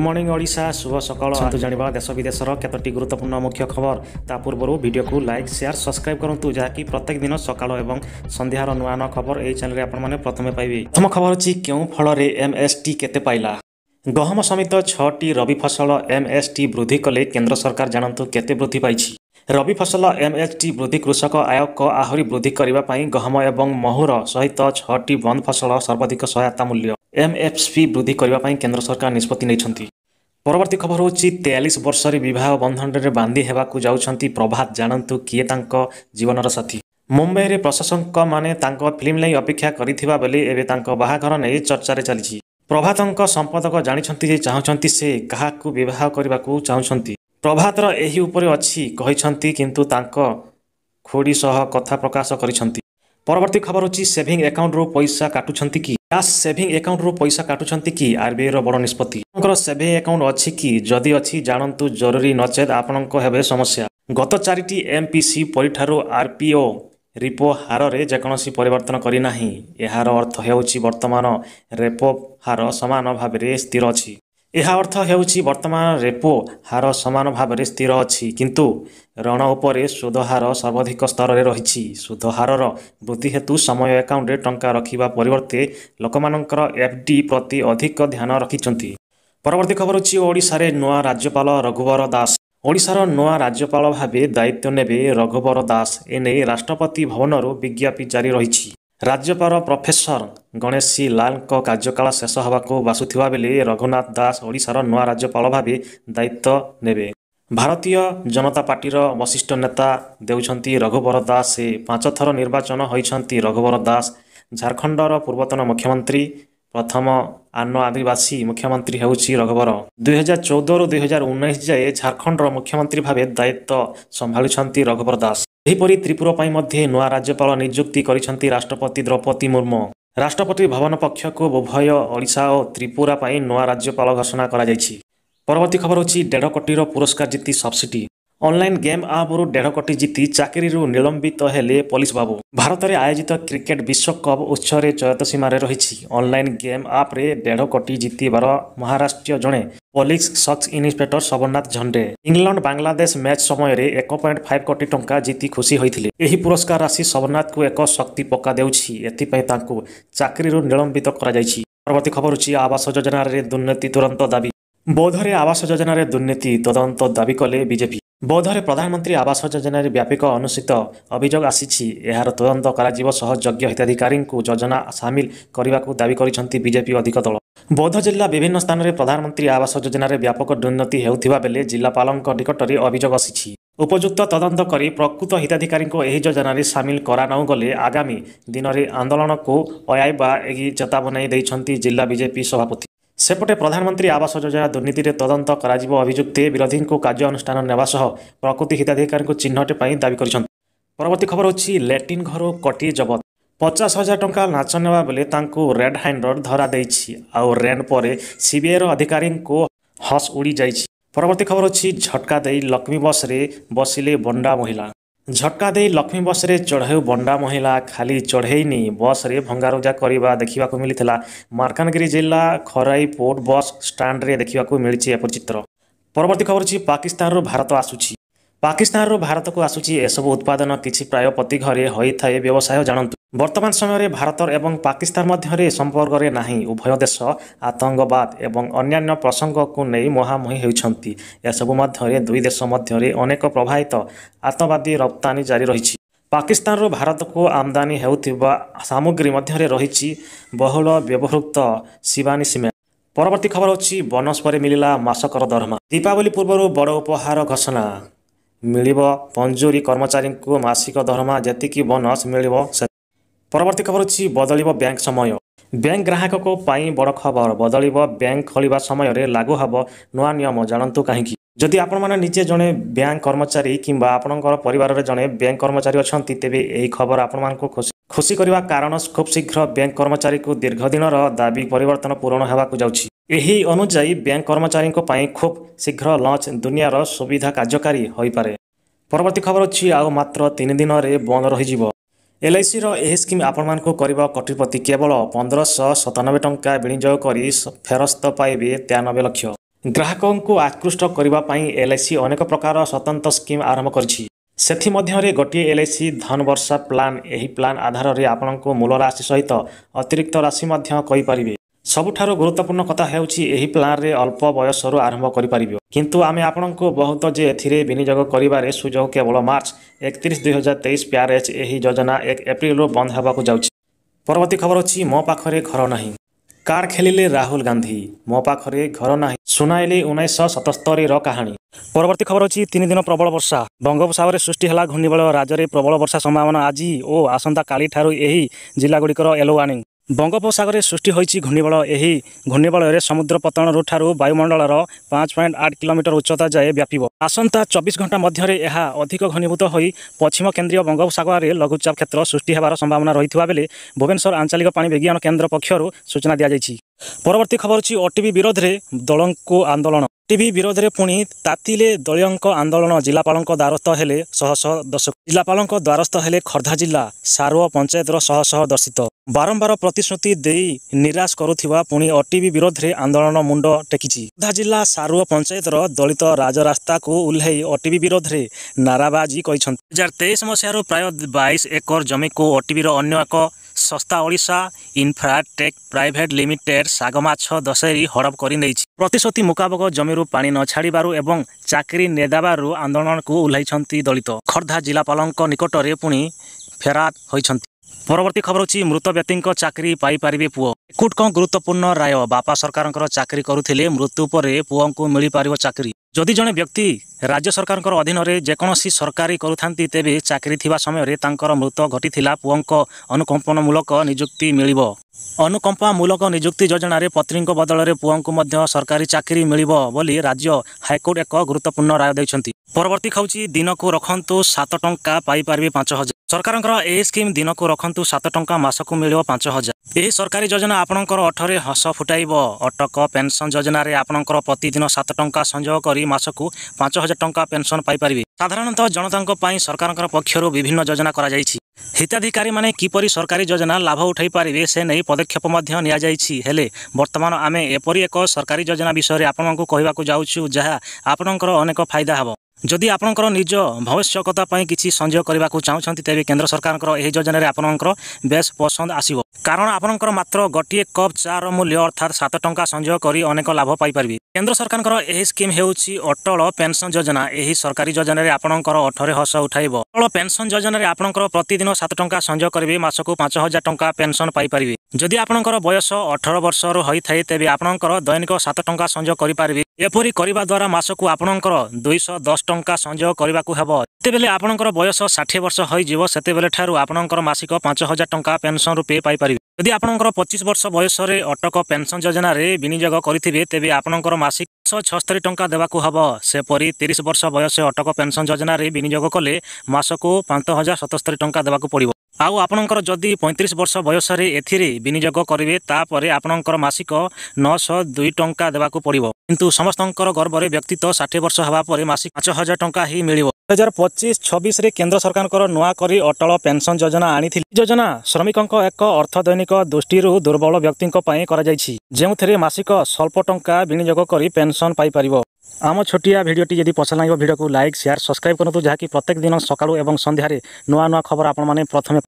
good morning Odisha শুভ সকাল আসন্তু জাঁয়া দেশ বিদেশর কতটি গুরুত্বপূর্ণ মুখ্য খবর তা পূর্বর ভিডিওকু লাইক সেয়ার সবসক্রাইব করতু যা কি প্রত্যেক দিন সকাল এবং সন্ধ্যার নূয়া নূয়া খবর এই চ্যানেলে আপনার প্রথমে পাইবে প্রথম খবর হচ্ছে কেউ ফলরে এমএসটি কেতে পাইলা গহম সমেত ছটি রবি ফসল এমএসটি বৃদ্ধি কলে কেন্দ্র সরকার জাণতু কেতে বৃদ্ধি পাইছি রবি ফসল এমএসটি বৃদ্ধি কৃষক আୟକ ଆହୁରି ବୃଦ୍ଧି କରିବା ପାଇଁ ଗହମ ଏବଂ ମହୁର ସହିତ ଛଅଟି ବନ୍ଦ ଫସଲ ସର୍ବାଧିକ ସହାୟତା ମୂଲ୍ୟ ଏମ୍ଏଫ୍ସି ବୃଦ୍ଧି କରିବା ପାଇଁ କେନ୍ଦ୍ର ସରକାର ନିଷ୍ପତ୍ତି ନେଇଛନ୍ତି ପରବର୍ତ୍ତୀ ଖବର ହେଉଛି ତେୟାଳିଶ ବର୍ଷରେ ବିବାହ ବନ୍ଧନରେ ବାନ୍ଧି ହେବାକୁ ଯାଉଛନ୍ତି ପ୍ରଭାତ ଜାଣନ୍ତୁ କିଏ ତାଙ୍କ ଜୀବନର ସାଥୀ ମୁମ୍ବାଇରେ ପ୍ରଶାସକମାନେ ତାଙ୍କ ଫିଲ୍ମ ନେଇ ଅପେକ୍ଷା କରିଥିବା ବୋଲି ଏବେ ତାଙ୍କ ବାହାଘର ନେଇ ଚର୍ଚ୍ଚାରେ ଚାଲିଛି ପ୍ରଭାତଙ୍କ ସମ୍ପାଦକ ଜାଣିଛନ୍ତି ଯେ ଚାହୁଁଛନ୍ତି ସେ କାହାକୁ ବିବାହ କରିବାକୁ ଚାହୁଁଛନ୍ତି ପ୍ରଭାତର ଏହି ଉପରେ ଅଛି କହିଛନ୍ତି କିନ୍ତୁ ତାଙ୍କ ଖୁଡ଼ି ସହ କଥା ପ୍ରକାଶ କରିଛନ୍ତି ପରବର୍ତ୍ତୀ ଖବର ହେଉଛି ସେଭିଂ ଆକାଉଣ୍ଟରୁ ପଇସା କାଟୁଛନ୍ତି କି କ୍ୟାସ୍ ସେଭିଂ ଆକାଉଣ୍ଟରୁ ପଇସା କାଟୁଛନ୍ତି କି ଆର୍ବିଆଇର ବଡ଼ ନିଷ୍ପତ୍ତି ଆପଣଙ୍କର ସେଭିଂ ଆକାଉଣ୍ଟ ଅଛି କି ଯଦି ଅଛି ଜାଣନ୍ତୁ ଜରୁରୀ ନଚେତ୍ ଆପଣଙ୍କ ହେବେ ସମସ୍ୟା ଗତ ଚାରିଟି ଏମ୍ ପି ଏମ୍ପିସି ପରୀଠାରୁ ଆର୍ପିଓ ରିପୋ ହାରରେ ଯେକୌଣସି ପରିବର୍ତ୍ତନ କରିନାହିଁ ଏହାର ଅର୍ଥ ହେଉଛି ବର୍ତ୍ତମାନ ରେପୋ ହାର ସମାନ ଭାବରେ ସ୍ଥିର ଅଛି ଏହା ଅର୍ଥ ହେଉଛି ବର୍ତ୍ତମାନ ରେପୋ ହାର ସମାନ ଭାବରେ ସ୍ଥିର ଅଛି କିନ୍ତୁ ଋଣ ଉପରେ ସୁଧ ହାର ସର୍ବାଧିକ ସ୍ତରରେ ରହିଛି ସୁଧ ହାରର ବୃଦ୍ଧି ହେତୁ ସମୟ ଆକାଉଣ୍ଟରେ ଟଙ୍କା ରଖିବା ପରିବର୍ତ୍ତେ ଲୋକମାନଙ୍କର ଏଫ୍ ଡି ପ୍ରତି ଅଧିକ ଧ୍ୟାନ ରଖିଛନ୍ତି ପରବର୍ତ୍ତୀ ଖବର ହେଉଛି ଓଡ଼ିଶାରେ ନୂଆ ରାଜ୍ୟପାଳ ରଘୁବର ଦାସ ଓଡ଼ିଶାର ନୂଆ ରାଜ୍ୟପାଳ ଭାବେ ଦାୟିତ୍ୱ ନେବେ ରଘୁବର ଦାସ ଏନେଇ ରାଷ୍ଟ୍ରପତି ଭବନରୁ ବିଜ୍ଞପ୍ତି ଜାରି ରହିଛି ରାଜ୍ୟପାଳ ପ୍ରଫେସର ଗଣେଶ ଲାଲଙ୍କ କାର୍ଯ୍ୟକାଳ ଶେଷ ହେବାକୁ ବାସୁଥିବା ବେଳେ ରଘୁନାଥ ଦାସ ଓଡ଼ିଶାର ନୂଆ ରାଜ୍ୟପାଳ ଭାବେ ଦାୟିତ୍ୱ ନେବେ ଭାରତୀୟ ଜନତା ପାର୍ଟିର ବଶିଷ୍ଠ ନେତା ଦେଉଛନ୍ତି ରଘୁବର ଦାସ ସେ ପାଞ୍ଚ ଥର ନିର୍ବାଚନ ହୋଇଛନ୍ତି ରଘୁବର ଦାସ ଝାଡ଼ଖଣ୍ଡର ପୂର୍ବତନ ମୁଖ୍ୟମନ୍ତ୍ରୀ ପ୍ରଥମ ଆନ ଆଦିବାସୀ ମୁଖ୍ୟମନ୍ତ୍ରୀ ହେଉଛି ରଘୁବର ଦୁଇହଜାର ଚଉଦରୁ ଦୁଇହଜାର ଉଣେଇଶ ଯାଏ ଝାଡ଼ଖଣ୍ଡର ମୁଖ୍ୟମନ୍ତ୍ରୀ ଭାବେ ଦାୟିତ୍ୱ ସମ୍ଭାଳୁଛନ୍ତି ରଘୁବର ଦାସ ଏହିପରି ତ୍ରିପୁରା ପାଇଁ ମଧ୍ୟ ନୂଆ ରାଜ୍ୟପାଳ ନିଯୁକ୍ତି କରିଛନ୍ତି ରାଷ୍ଟ୍ରପତି ଦ୍ରୌପଦୀ ମୁର୍ମୁ ରାଷ୍ଟ୍ରପତି ଭବନ ପକ୍ଷକୁ ଉଭୟ ଓଡ଼ିଶା ଓ ତ୍ରିପୁରା ପାଇଁ ନୂଆ ରାଜ୍ୟପାଳ ଘୋଷଣା କରାଯାଇଛି ପରବର୍ତ୍ତୀ ଖବର ହେଉଛି ଦେଢ଼ କୋଟିର ପୁରସ୍କାର ଜିତି ସବସିଡି ଅନଲାଇନ୍ ଗେମ୍ ଆପ୍ରୁ ଦେଢ଼ କୋଟି ଜିତି ଚାକିରିରୁ ନିଲମ୍ବିତ ହେଲେ ପୋଲିସ ବାବୁ ଭାରତରେ ଆୟୋଜିତ କ୍ରିକେଟ୍ ବିଶ୍ୱକପ୍ ଉତ୍ସରେ ଚୟତ ସୀମାରେ ରହିଛି ଅନଲାଇନ୍ ଗେମ୍ ଆପ୍ରେ ଦେଢ଼ କୋଟି ଜିତିବାର ମହାରାଷ୍ଟ୍ରୀୟ ଜଣେ ପୋଲିସ ସକ୍ସ inspector Shabarnath Jhande England Bangladesh match ସମୟରେ ଏକ ପଏଣ୍ଟ ଫାଇଭ କୋଟି ଟଙ୍କା ଜିତି ଖୁସି ହୋଇଥିଲେ ଏହି ପୁରସ୍କାର ରାଶି ଶବରନାଥଙ୍କୁ ଏକ ଶକ୍ତି ପକ୍କା ଦେଉଛି ଏଥିପାଇଁ ତାଙ୍କୁ ଚାକିରିରୁ ନିଲମ୍ବିତ କରାଯାଇଛି ପରବର୍ତ୍ତୀ ଖବର ହେଉଛି ଆବାସ ଯୋଜନାରେ ଦୁର୍ନୀତି ତୁରନ୍ତ ଦାବି ବୌଦ୍ଧରେ ଆବାସ ଯୋଜନାରେ ଦୁର୍ନୀତି ତଦନ୍ତ ଦାବି କଲେ ବିଜେପି ବୌଦ୍ଧରେ ପ୍ରଧାନମନ୍ତ୍ରୀ ଆବାସ ଯୋଜନାରେ ବ୍ୟାପକ ଅନୁଷିତ ଅଭିଯୋଗ ଆସିଛି ଏହାର ତଦନ୍ତ କରାଯିବ ସହ ଯୋଗ୍ୟ ହିତାଧିକାରୀଙ୍କୁ ଯୋଜନା ସାମିଲ କରିବାକୁ ଦାବି କରିଛନ୍ତି ବିଜେପି ଅଧିକ ଦଳ ବୌଦ୍ଧ ଜିଲ୍ଲା ବିଭିନ୍ନ ସ୍ଥାନରେ ପ୍ରଧାନମନ୍ତ୍ରୀ ଆବାସ ଯୋଜନାରେ ବ୍ୟାପକ ଦୁର୍ନୀତି ହେଉଥିବା ବେଳେ ଜିଲ୍ଲାପାଳଙ୍କ ନିକଟରେ ଅଭିଯୋଗ ଆସିଛି ଉପଯୁକ୍ତ ତଦନ୍ତ କରି ପ୍ରକୃତ ହିତାଧିକାରୀଙ୍କୁ ଏହି ଯୋଜନାରେ ସାମିଲ କରାନଗଲେ ଆଗାମୀ ଦିନରେ ଆନ୍ଦୋଳନକୁ ଅୟାଇବା ଏହି ଚେତାବନୀ ଦେଇଛନ୍ତି ଜିଲ୍ଲା ବିଜେପି ସଭାପତି ସେପଟେ ପ୍ରଧାନମନ୍ତ୍ରୀ ଆବାସ ଯୋଜନା ଦୁର୍ନୀତିରେ ତଦନ୍ତ କରାଯିବ ଅଭିଯୁକ୍ତେ ବିରୋଧୀଙ୍କୁ କାର୍ଯ୍ୟାନୁଷ୍ଠାନ ନେବା ସହ ପ୍ରକୃତି ହିତାଧିକାରୀଙ୍କୁ ଚିହ୍ନଟ ପାଇଁ ଦାବି କରିଛନ୍ତି ପରବର୍ତ୍ତୀ ଖବର ହେଉଛି ଲାଟିନ୍ ଘରୁ କଟି ଜବତ ପଚାଶ ହଜାର ଟଙ୍କା ଲାଞ୍ଚ ନେବା ବେଳେ ତାଙ୍କୁ ରେଡ୍ ହ୍ୟାଣ୍ଡର ଧରାଯାଇଛି ଆଉ ରେନ୍ ପରେ ସିବିଆଇର ଅଧିକାରୀଙ୍କୁ ହସ୍ ଉଡ଼ିଯାଇଛି ପରବର୍ତ୍ତୀ ଖବର ଅଛି ଝଟକା ଦେଇ ଲକ୍ଷ୍ମୀ ବସ୍ରେ ବସିଲେ ବଣ୍ଡା ମହିଳା दे लक्ष्मी बस रे चढ़ाऊ बण्डा महिला खालि चढैनी बस्रे मिली थला मालकानगिरी जिल्ला खराई पोर्ट बस रे स्टाड्रे को मिल्छ एपित परवर्ती खबर छि पाकिस्तान रो भारत आसु ପାକିସ୍ତାନରୁ ଭାରତକୁ ଆସୁଛି ଏସବୁ ଉତ୍ପାଦନ କିଛି ପ୍ରାୟ ପ୍ରତି ଘରେ ହୋଇଥାଏ ବ୍ୟବସାୟ ଜାଣନ୍ତୁ ବର୍ତ୍ତମାନ ସମୟରେ ଭାରତ ଏବଂ ପାକିସ୍ତାନ ମଧ୍ୟରେ ସମ୍ପର୍କରେ ନାହିଁ ଉଭୟ ଦେଶ ଆତଙ୍କବାଦ ଏବଂ ଅନ୍ୟାନ୍ୟ ପ୍ରସଙ୍ଗକୁ ନେଇ ମୁହାଁମୁହିଁ ହେଉଛନ୍ତି ଏସବୁ ମଧ୍ୟରେ ଦୁଇ ଦେଶ ମଧ୍ୟରେ ଅନେକ ପ୍ରଭାବିତ ଆତଙ୍କବାଦୀ ରପ୍ତାନୀ ଜାରି ରହିଛି ପାକିସ୍ତାନରୁ ଭାରତକୁ ଆମଦାନୀ ହେଉଥିବା ସାମଗ୍ରୀ ମଧ୍ୟରେ ରହିଛି ବହୁଳ ବ୍ୟବହୃତ ଶିବାନୀ ସିମେଣ୍ଟ ପରବର୍ତ୍ତୀ ଖବର ହେଉଛି ବୋନସ ପରେ ମିଳିଲା ମାସକର ଦରମା ଦୀପାବଳି ପୂର୍ବରୁ ବଡ଼ ଉପହାର ଘୋଷଣା ମିଳିବ ପଞ୍ଜୁରୀ କର୍ମଚାରୀଙ୍କୁ ମାସିକ ଦରମା ଯେତିକି ବୋନସ୍ ମିଳିବ ସେ ପରବର୍ତ୍ତୀ ଖବର ହେଉଛି ବଦଳିବ ବ୍ୟାଙ୍କ ସମୟ ବ୍ୟାଙ୍କ ଗ୍ରାହକଙ୍କ ପାଇଁ ବଡ଼ ଖବର ବଦଳିବ ବ୍ୟାଙ୍କ ଖୋଲିବା ସମୟରେ ଲାଗୁ ହେବ ନୂଆ ନିୟମ ଜାଣନ୍ତୁ କାହିଁକି ଯଦି ଆପଣମାନେ ନିଜେ ଜଣେ ବ୍ୟାଙ୍କ କର୍ମଚାରୀ କିମ୍ବା ଆପଣଙ୍କର ପରିବାରରେ ଜଣେ ବ୍ୟାଙ୍କ କର୍ମଚାରୀ ଅଛନ୍ତି ତେବେ ଏହି ଖବର ଆପଣମାନଙ୍କୁ ଖୁସି ଖୁସି କରିବା କାରଣ ଖୁବ୍ ଶୀଘ୍ର ବ୍ୟାଙ୍କ କର୍ମଚାରୀଙ୍କୁ ଦୀର୍ଘ ଦିନର ଦାବି ପରିବର୍ତ୍ତନ ପୂରଣ ହେବାକୁ ଯାଉଛି ଏହି ଅନୁଯାୟୀ ବ୍ୟାଙ୍କ କର୍ମଚାରୀଙ୍କ ପାଇଁ ଖୁବ୍ ଶୀଘ୍ର ଲଞ୍ଚ ଦୁନିଆର ସୁବିଧା କାର୍ଯ୍ୟକାରୀ ହୋଇପାରେ ପରବର୍ତ୍ତୀ ଖବର ଅଛି ଆଉ ମାତ୍ର ତିନି ଦିନରେ ବନ୍ଦ ରହିଯିବ ଏଲ୍ଆଇସିର ଏହି ସ୍କିମ୍ ଆପଣମାନଙ୍କୁ କରିବ କୋଟିପତି କେବଳ ପନ୍ଦରଶହ ସତାନବେ ଟଙ୍କା ବିନିଯୋଗ କରି ଫେରସ୍ତ ପାଇବେ ତେୟାନବେ ଲକ୍ଷ ଗ୍ରାହକଙ୍କୁ ଆକୃଷ୍ଟ କରିବା ପାଇଁ ଏଲ୍ଆଇସି ଅନେକ ପ୍ରକାର ସ୍ୱତନ୍ତ୍ର ସ୍କିମ୍ ଆରମ୍ଭ କରିଛି ସେଥିମଧ୍ୟରେ ଗୋଟିଏ ଏଲ୍ଆଇସି ଧନ ବର୍ଷା ପ୍ଲାନ୍ ଏହି ପ୍ଲାନ୍ ଆଧାରରେ ଆପଣଙ୍କୁ ମୂଳ ରାଶି ସହିତ ଅତିରିକ୍ତ ରାଶି ମଧ୍ୟ କହିପାରିବେ ସବୁଠାରୁ ଗୁରୁତ୍ୱପୂର୍ଣ୍ଣ କଥା ହେଉଛି ଏହି ପ୍ଲାନ୍ରେ ଅଳ୍ପ ବୟସରୁ ଆରମ୍ଭ କରିପାରିବେ କିନ୍ତୁ ଆମେ ଆପଣଙ୍କୁ ବହୁତ ଯେ ଏଥିରେ ବିନିଯୋଗ କରିବାରେ ସୁଯୋଗ କେବଳ ମାର୍ଚ୍ଚ ଏକତିରିଶ ଦୁଇହଜାର ତେଇଶ ପ୍ୟାରେଜ୍ ଏହି ଯୋଜନା ଏକ ଏପ୍ରିଲରୁ ବନ୍ଦ ହେବାକୁ ଯାଉଛି ପରବର୍ତ୍ତୀ ଖବର ଅଛି ମୋ ପାଖରେ ଘର ନାହିଁ କାର୍ଡ଼ ଖେଳିଲେ ରାହୁଲ ଗାନ୍ଧୀ ମୋ ପାଖରେ ଘର ନାହିଁ ଶୁଣାଇଲେ ଉଣେଇଶହ ସତସ୍ତରୀର କାହାଣୀ ପରବର୍ତ୍ତୀ ଖବର ଅଛି ତିନି ଦିନ ପ୍ରବଳ ବର୍ଷା ବଙ୍ଗୋପସାଗରରେ ସୃଷ୍ଟି ହେଲା ଘୂର୍ଣ୍ଣିବଳୟ ରାଜ୍ୟରେ ପ୍ରବଳ ବର୍ଷା ସମ୍ଭାବନା ଆଜି ଓ ଆସନ୍ତାକାଲିଠାରୁ ଏହି ଜିଲ୍ଲାଗୁଡ଼ିକର ୟେଲୋ ୱାର୍ଣ୍ଣିଂ ବଙ୍ଗୋପସାଗରରେ ସୃଷ୍ଟି ହୋଇଛି ଘୂର୍ଣ୍ଣିବଳ ଏହି ଘୂର୍ଣ୍ଣିବଳରେ ସମୁଦ୍ର ପତ୍ତନରୁ ଠାରୁ ବାୟୁମଣ୍ଡଳର ପାଞ୍ଚ ପଏଣ୍ଟ ଆଠ କିଲୋମିଟର ଉଚ୍ଚତା ଯାଏ ବ୍ୟାପିବ ଆସନ୍ତା ଚବିଶ ଘଣ୍ଟା ମଧ୍ୟରେ ଏହା ଅଧିକ ଘନୀଭୂତ ହୋଇ ପଶ୍ଚିମ କେନ୍ଦ୍ରୀୟ ବଙ୍ଗୋପସାଗରରେ ଲଘୁଚାପ କ୍ଷେତ୍ର ସୃଷ୍ଟି ହେବାର ସମ୍ଭାବନା ରହିଥିବା ବେଳେ ଭୁବନେଶ୍ୱର ଆଞ୍ଚଳିକ ପାଣି ବିଜ୍ଞାନ କେନ୍ଦ୍ର ପକ୍ଷରୁ ସୂଚନା ଦିଆଯାଇଛି ପରବର୍ତ୍ତୀ ଖବର ହେଉଛି ଓଟିଭି ବିରୋଧରେ ଦଳଙ୍କୁ ଆନ୍ଦୋଳନ ଟିଭି ବିରୋଧରେ ପୁଣି ତାତିଲେ ଦଳୀୟଙ୍କ ଆନ୍ଦୋଳନ ଜିଲ୍ଲାପାଳଙ୍କ ଦ୍ୱାରସ୍ଥ ହେଲେ ଶହଶହ ଦର୍ଶକ ଜିଲ୍ଲାପାଳଙ୍କ ଦ୍ୱାରସ୍ଥ ହେଲେ ଖୋର୍ଦ୍ଧା ଜିଲ୍ଲା ସାରୁଅ ପଞ୍ଚାୟତର ଶହଶହ ଦର୍ଶିତ ବାରମ୍ବାର ପ୍ରତିଶ୍ରୁତି ଦେଇ ନିରାଶ କରୁଥିବା ପୁଣି ଓଟିଭି ବିରୋଧରେ ଆନ୍ଦୋଳନ ମୁଣ୍ଡ ଟେକିଛି ଖୋର୍ଦ୍ଧା ଜିଲ୍ଲା ସାରୁଅ ପଞ୍ଚାୟତର ଦଳିତ ରାଜରାସ୍ତାକୁ ଓହ୍ଲାଇ ଓଟିଭି ବିରୋଧରେ ନାରାବାଜି କହିଛନ୍ତି ଦୁଇ ହଜାର ତେଇଶ ମସିହାରୁ ପ୍ରାୟ ବାଇଶ ଏକର ଜମିକୁ ଓଟିଭିର ଅନ୍ୟ ଏକ ସଂସ୍ଥା ଓଡ଼ିଶା ଇନଫ୍ରାଟେକ୍ ପ୍ରାଇଭେଟ୍ ଲିମିଟେଡ୍ ଶାଗମାଛ ଦଶେରୀ ହଡ଼ପ କରିନେଇଛି ପ୍ରତିଶ୍ରୁତି ମୁତାବକ ଜମିରୁ ପାଣି ନ ଛାଡ଼ିବାରୁ ଏବଂ ଚାକିରି ନେଦେବାରୁ ଆନ୍ଦୋଳନକୁ ଓହ୍ଲାଇଛନ୍ତି ଦଳିତ ଖୋର୍ଦ୍ଧା ଜିଲ୍ଲାପାଳଙ୍କ ନିକଟରେ ପୁଣି ଫେରାଦ ହୋଇଛନ୍ତି ପରବର୍ତ୍ତୀ ଖବର ହେଉଛି ମୃତ ବ୍ୟକ୍ତିଙ୍କ ଚାକିରି ପାଇପାରିବେ ପୁଅ କୋର୍ଟଙ୍କ ଗୁରୁତ୍ୱପୂର୍ଣ୍ଣ ରାୟ ବାପା ସରକାରଙ୍କର ଚାକିରି କରୁଥିଲେ ମୃତ୍ୟୁ ପରେ ପୁଅଙ୍କୁ ମିଳିପାରିବ ଚାକିରି ଯଦି ଜଣେ ବ୍ୟକ୍ତି ରାଜ୍ୟ ସରକାରଙ୍କର ଅଧୀନରେ ଯେକୌଣସି ସରକାରୀ କରୁଥାନ୍ତି ତେବେ ଚାକିରି ଥିବା ସମୟରେ ତାଙ୍କର ମୃତ ଘଟିଥିଲା ପୁଅଙ୍କ ଅନୁକମ୍ପନମୂଳକ ନିଯୁକ୍ତି ମିଳିବ ଅନୁକମ୍ପାମୂଳକ ନିଯୁକ୍ତି ଯୋଜନାରେ ପତ୍ନୀଙ୍କ ବଦଳରେ ପୁଅଙ୍କୁ ମଧ୍ୟ ସରକାରୀ ଚାକିରି ମିଳିବ ବୋଲି ରାଜ୍ୟ ହାଇକୋର୍ଟ ଏକ ଗୁରୁତ୍ୱପୂର୍ଣ୍ଣ ରାୟ ଦେଇଛନ୍ତି ପରବର୍ତ୍ତୀ ହେଉଛି ଦିନକୁ ରଖନ୍ତୁ ସାତ ଟଙ୍କା ପାଇପାରିବେ ପାଞ୍ଚ ହଜାର ସରକାରଙ୍କର ଏହି ସ୍କିମ୍ ଦିନକୁ ରଖନ୍ତୁ ସାତ ଟଙ୍କା ମାସକୁ ମିଳିବ ପାଞ୍ଚ ହଜାର ଏହି ସରକାରୀ ଯୋଜନା ଆପଣଙ୍କର ଅଠରେ ହସ ଫୁଟାଇବ ଅଟକ ପେନ୍ସନ୍ ଯୋଜନାରେ ଆପଣଙ୍କର ପ୍ରତିଦିନ ସାତ ଟଙ୍କା ସଂଯୋଗ କରି ମାସକୁ ପାଞ୍ଚ ହଜାର ଟଙ୍କା ପେନ୍ସନ୍ ପାଇପାରିବେ ସାଧାରଣତଃ ଜନତାଙ୍କ ପାଇଁ ସରକାରଙ୍କ ପକ୍ଷରୁ ବିଭିନ୍ନ ଯୋଜନା କରାଯାଇଛି ହିତାଧିକାରୀମାନେ କିପରି ସରକାରୀ ଯୋଜନା ଲାଭ ଉଠାଇ ପାରିବେ ସେ ନେଇ ପଦକ୍ଷେପ ମଧ୍ୟ ନିଆଯାଇଛି ହେଲେ ବର୍ତ୍ତମାନ ଆମେ ଏପରି ଏକ ସରକାରୀ ଯୋଜନା ବିଷୟରେ ଆପଣଙ୍କୁ କହିବାକୁ ଯାଉଛୁ ଯାହା ଆପଣଙ୍କର ଅନେକ ଫାଇଦା ହେବ যদি আপনার নিজ ভবিষ্যকতা কিছু সঞ্চয় করা চাহুমান তেমনি কেন্দ্র সরকার এই যোজনার আপনার বেশ পসন্দ আসব কারণ আপনার মাত্র গোটিয়ে কপ চার মূল্য অর্থাৎ সাত টঙ্কা সঞ্চয় করে অনেক লাভ পাইপারে କେନ୍ଦ୍ର ସରକାରଙ୍କର ଏହି ସ୍କିମ୍ ହେଉଛି ଅଟଳ ପେନ୍ସନ୍ ଯୋଜନା ଏହି ସରକାରୀ ଯୋଜନାରେ ଆପଣଙ୍କର ଅଠର ହସ ଉଠାଇବ ଅଟଳ ପେନ୍ସନ୍ ଯୋଜନାରେ ଆପଣଙ୍କର ପ୍ରତିଦିନ ସାତ ଟଙ୍କା ସଂଯୋଗ କରିବେ ମାସକୁ ପାଞ୍ଚ ହଜାର ଟଙ୍କା ପେନ୍ସନ୍ ପାଇପାରିବେ ଯଦି ଆପଣଙ୍କର ବୟସ ଅଠର ବର୍ଷରୁ ହୋଇଥାଏ ତେବେ ଆପଣଙ୍କର ଦୈନିକ ସାତ ଟଙ୍କା ସଂଯୋଗ କରିପାରିବେ ଏପରି କରିବା ଦ୍ୱାରା ମାସକୁ ଆପଣଙ୍କର ଦୁଇଶହ ଦଶ ଟଙ୍କା ସଂଯୋଗ କରିବାକୁ ହେବ ଯେତେବେଳେ ଆପଣଙ୍କର ବୟସ ଷାଠିଏ ବର୍ଷ ହୋଇଯିବ ସେତେବେଳେ ଠାରୁ ଆପଣଙ୍କର ମାସିକ ପାଞ୍ଚ ହଜାର ଟଙ୍କା ପେନ୍ସନ୍ ରୂପେ ପାଇପାରିବେ ଯଦି ଆପଣଙ୍କର ପଚିଶ ବର୍ଷ ବୟସରେ ଅଟକ ପେନ୍ସନ୍ ଯୋଜନାରେ ବିନିଯୋଗ କରିଥିବେ ତେବେ ଆପଣଙ୍କର ମାସିକ ଛଅସ୍ତରୀ ଟଙ୍କା ଦେବାକୁ ହେବ ସେପରି ତିରିଶ ବର୍ଷ ବୟସ ଅଟକ ପେନ୍ସନ୍ ଯୋଜନାରେ ବିନିଯୋଗ କଲେ ମାସକୁ ପାଞ୍ଚ ହଜାର ସତସ୍ତରୀ ଟଙ୍କା ଦେବାକୁ ପଡ଼ିବ ଆଉ ଆପଣଙ୍କର ଯଦି ପଇଁତିରିଶ ବର୍ଷ ବୟସରେ ଏଥିରେ ବିନିଯୋଗ କରିବେ ତାପରେ ଆପଣଙ୍କର ମାସିକ ନଅଶହ ଦୁଇ ଟଙ୍କା ଦେବାକୁ ପଡ଼ିବ କିନ୍ତୁ ସମସ୍ତଙ୍କର ଗର୍ବରେ ବ୍ୟକ୍ତିତ୍ୱ ଷାଠିଏ ବର୍ଷ ହେବା ପରେ ମାସିକ ପାଞ୍ଚ ହଜାର ଟଙ୍କା ହିଁ ମିଳିବ ଦୁଇହଜାର ପଚିଶ ଛବିଶରେ କେନ୍ଦ୍ର ସରକାରଙ୍କର ନୂଆ କରି ଅଟଳ ପେନ୍ସନ୍ ଯୋଜନା ଆଣିଥିଲେ ଯୋଜନା ଶ୍ରମିକଙ୍କ ଏକ ଅର୍ଥ ଦୈନିକ ଦୃଷ୍ଟିରୁ ଦୁର୍ବଳ ବ୍ୟକ୍ତିଙ୍କ ପାଇଁ କରାଯାଇଛି ଯେଉଁଥିରେ ମାସିକ ସ୍ୱଳ୍ପ ଟଙ୍କା ବିନିଯୋଗ କରି ପେନ୍ସନ୍ ପାଇପାରିବ ଆମ ଛୋଟିଆ ଭିଡ଼ିଓଟି ଯଦି ପସନ୍ଦ ଲାଗିବ ଭିଡ଼ିଓକୁ ଲାଇକ୍ ସେୟାର ସବସ୍କ୍ରାଇବ୍ କରନ୍ତୁ ଯାହାକି ପ୍ରତ୍ୟେକ ଦିନ ସକାଳୁ ଏବଂ ସନ୍ଧ୍ୟାରେ ନୂଆ ନୂଆ ଖବର ଆପଣମାନେ ପ୍ରଥମେ